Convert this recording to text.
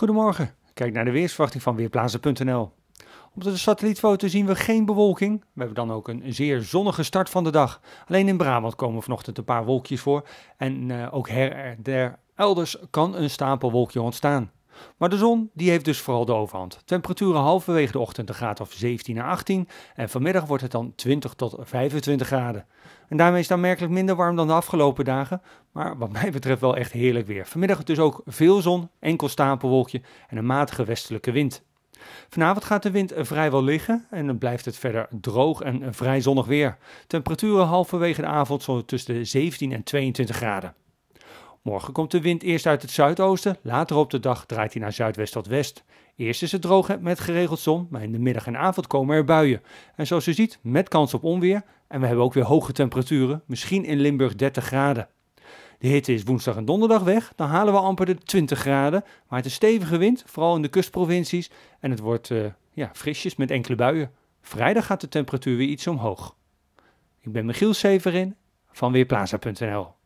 Goedemorgen, kijk naar de weersverwachting van Weerplaatsen.nl. Op de satellietfoto zien we geen bewolking. We hebben dan ook een zeer zonnige start van de dag. Alleen in Brabant komen vanochtend een paar wolkjes voor. En eh, ook her elders kan een stapelwolkje ontstaan. Maar de zon die heeft dus vooral de overhand. Temperaturen halverwege de ochtend een graad of 17 à 18 en vanmiddag wordt het dan 20 tot 25 graden. En daarmee is het aanmerkelijk minder warm dan de afgelopen dagen, maar wat mij betreft wel echt heerlijk weer. Vanmiddag dus ook veel zon, enkel stapelwolkje en een matige westelijke wind. Vanavond gaat de wind vrijwel liggen en dan blijft het verder droog en vrij zonnig weer. Temperaturen halverwege de avond zo tussen de 17 en 22 graden. Morgen komt de wind eerst uit het zuidoosten, later op de dag draait hij naar zuidwest tot west. Eerst is het droog met geregeld zon, maar in de middag en avond komen er buien. En zoals u ziet, met kans op onweer. En we hebben ook weer hoge temperaturen, misschien in Limburg 30 graden. De hitte is woensdag en donderdag weg, dan halen we amper de 20 graden. Maar het is stevige wind, vooral in de kustprovincies. En het wordt eh, ja, frisjes met enkele buien. Vrijdag gaat de temperatuur weer iets omhoog. Ik ben Michiel Severin van Weerplaza.nl